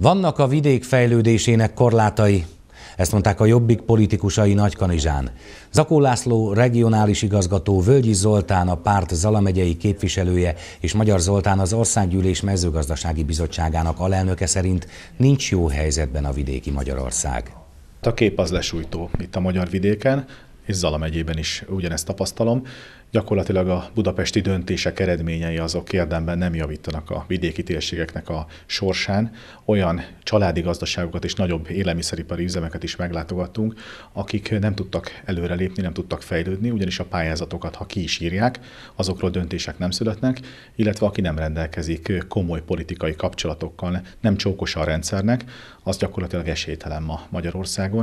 Vannak a vidék fejlődésének korlátai, ezt mondták a Jobbik politikusai Nagykanizsán. Zakó László, regionális igazgató, Völgyi Zoltán, a párt Zalamegyei képviselője és Magyar Zoltán az Országgyűlés mezőgazdasági bizottságának alelnöke szerint nincs jó helyzetben a vidéki Magyarország. A kép az lesújtó itt a magyar vidéken és Zala megyében is ugyanezt tapasztalom. Gyakorlatilag a budapesti döntések eredményei azok érdemben nem javítanak a vidéki térségeknek a sorsán. Olyan családi gazdaságokat és nagyobb élelmiszeripari üzemeket is meglátogattunk, akik nem tudtak előrelépni, nem tudtak fejlődni, ugyanis a pályázatokat, ha ki is írják, azokról döntések nem születnek, illetve aki nem rendelkezik komoly politikai kapcsolatokkal, nem csókos a rendszernek, az gyakorlatilag esélytelen ma Magyarországon.